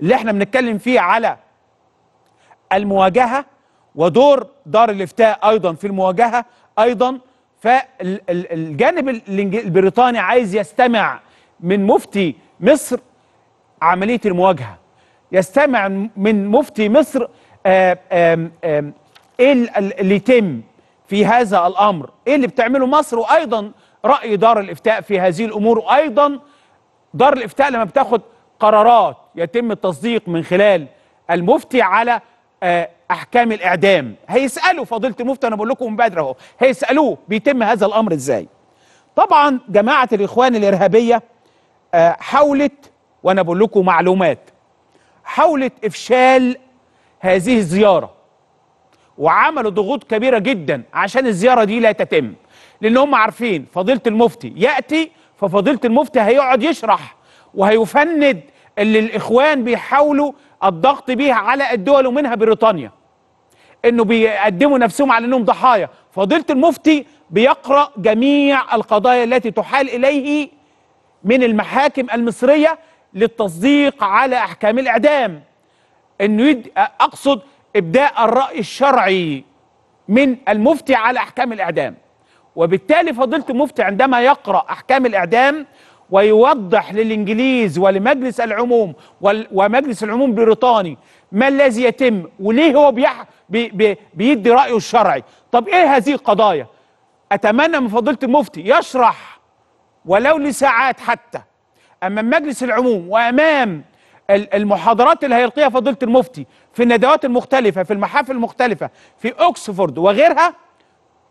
اللي احنا بنتكلم فيه على المواجهة ودور دار الافتاء أيضا في المواجهة أيضا فالجانب البريطاني عايز يستمع من مفتي مصر عملية المواجهة يستمع من مفتي مصر آه، ايه اللي يتم في هذا الامر ايه اللي بتعمله مصر وايضا راي دار الافتاء في هذه الامور وايضا دار الافتاء لما بتاخد قرارات يتم التصديق من خلال المفتي على آه، احكام الاعدام هيسالوا فضيله المفتي انا بقول لكم من اهو هيسالوه بيتم هذا الامر ازاي طبعا جماعه الاخوان الارهابيه آه، حاولت وانا بقول لكم معلومات حاولت افشال هذه الزياره وعملوا ضغوط كبيره جدا عشان الزياره دي لا تتم لان هم عارفين فضيله المفتي ياتي ففضيله المفتي هيقعد يشرح وهيفند اللي الاخوان بيحاولوا الضغط بيها على الدول ومنها بريطانيا انه بيقدموا نفسهم على انهم ضحايا فضيله المفتي بيقرا جميع القضايا التي تحال اليه من المحاكم المصريه للتصديق على احكام الاعدام انه يد... اقصد ابداء الراي الشرعي من المفتي على احكام الاعدام وبالتالي فضيله المفتي عندما يقرا احكام الاعدام ويوضح للإنجليز ولمجلس العموم ومجلس العموم البريطاني ما الذي يتم وليه هو بيح بي بي بيدي رأيه الشرعي طب إيه هذه القضايا أتمنى من فضيلة المفتي يشرح ولو لساعات حتى أمام مجلس العموم وأمام المحاضرات اللي هيلقيها فضيلة المفتي في الندوات المختلفة في المحافل المختلفة في أوكسفورد وغيرها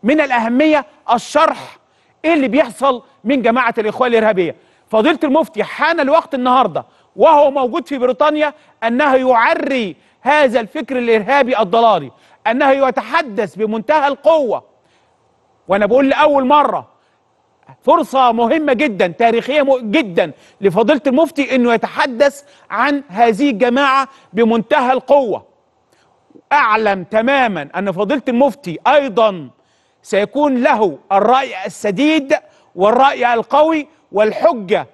من الأهمية الشرح ايه اللي بيحصل من جماعه الاخوان الارهابيه فضيله المفتي حان الوقت النهارده وهو موجود في بريطانيا انه يعري هذا الفكر الارهابي الضلالي انه يتحدث بمنتهى القوه وانا بقول لاول مره فرصة مهمة جدا تاريخية جدا لفضيلة المفتي انه يتحدث عن هذه الجماعة بمنتهى القوة اعلم تماما ان فضيلة المفتي ايضا سيكون له الرأي السديد والرأي القوي والحجة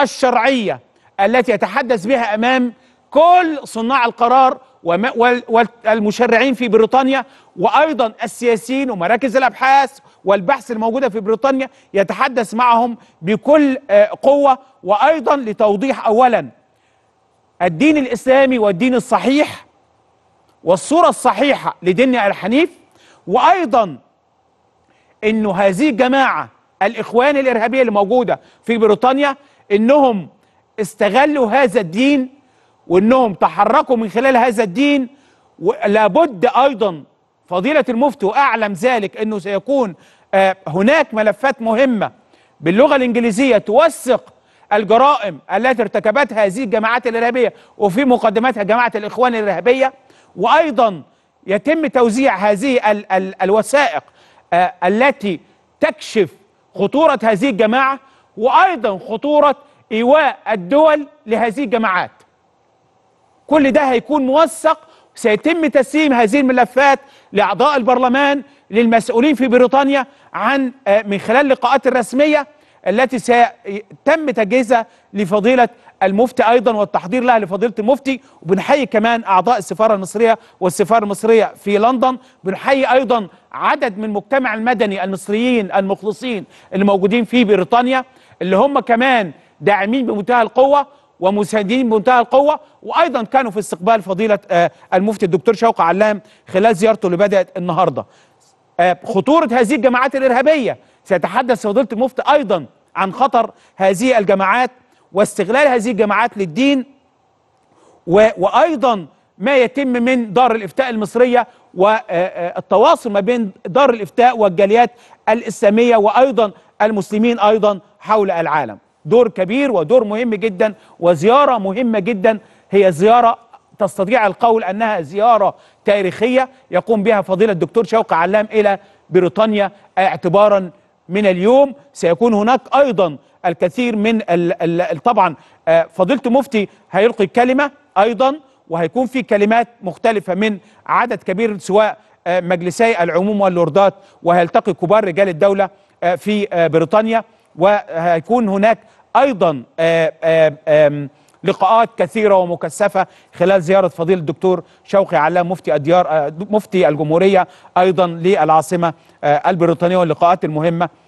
الشرعية التي يتحدث بها أمام كل صناع القرار والمشرعين في بريطانيا وأيضا السياسيين ومراكز الأبحاث والبحث الموجودة في بريطانيا يتحدث معهم بكل آه، قوة وأيضا لتوضيح أولا الدين الإسلامي والدين الصحيح والصورة الصحيحة لديننا الحنيف وأيضا انه هذه الجماعه الاخوان الارهابيه اللي موجوده في بريطانيا انهم استغلوا هذا الدين وانهم تحركوا من خلال هذا الدين ولابد ايضا فضيله المفتي واعلم ذلك انه سيكون آه، هناك ملفات مهمه باللغه الانجليزيه توثق الجرائم التي ارتكبتها هذه الجماعات الارهابيه وفي مقدمتها جماعه الاخوان الارهابيه وايضا يتم توزيع هذه ال ال الوثائق آه، التي تكشف خطورة هذه الجماعة وأيضا خطورة إيواء الدول لهذه الجماعات كل ده هيكون موثق سيتم تسليم هذه الملفات لأعضاء البرلمان للمسؤولين في بريطانيا عن آه، من خلال اللقاءات الرسمية التي سيتم تجهيزها لفضيلة المفتي أيضا والتحضير لها لفضيلة المفتي وبنحيي كمان أعضاء السفارة المصرية والسفارة المصرية في لندن بنحيي أيضا عدد من المجتمع المدني المصريين المخلصين اللي موجودين في بريطانيا اللي هم كمان داعمين بمنتهى القوة ومساندين بمنتهى القوة وأيضا كانوا في استقبال فضيلة آه، المفتي الدكتور شوقي علام خلال زيارته اللي بدأت النهاردة آه، خطورة هذه الجماعات الإرهابية سيتحدث فضيلة المفتي أيضا عن خطر هذه الجماعات واستغلال هذه الجماعات للدين و... وأيضا ما يتم من دار الإفتاء المصرية والتواصل آه، آه، ما بين دار الإفتاء والجاليات الإسلامية وأيضا المسلمين أيضا حول العالم دور كبير ودور مهم جدا وزيارة مهمة جدا هي زيارة تستطيع القول أنها زيارة تاريخية يقوم بها فضيلة الدكتور شوقي علام إلى بريطانيا اعتبارا من اليوم سيكون هناك أيضا الكثير من ال ال طبعا آه، فضيلة مفتي هيلقي الكلمة أيضا وهيكون في كلمات مختلفة من عدد كبير سواء آه، مجلسي العموم واللوردات وهيلتقي كبار رجال الدولة آه، في بريطانيا وهيكون هناك أيضا لقاءات كثيره ومكثفه خلال زياره فضيله الدكتور شوقي علام مفتي الديار مفتي الجمهوريه ايضا للعاصمه آه، البريطانيه واللقاءات المهمه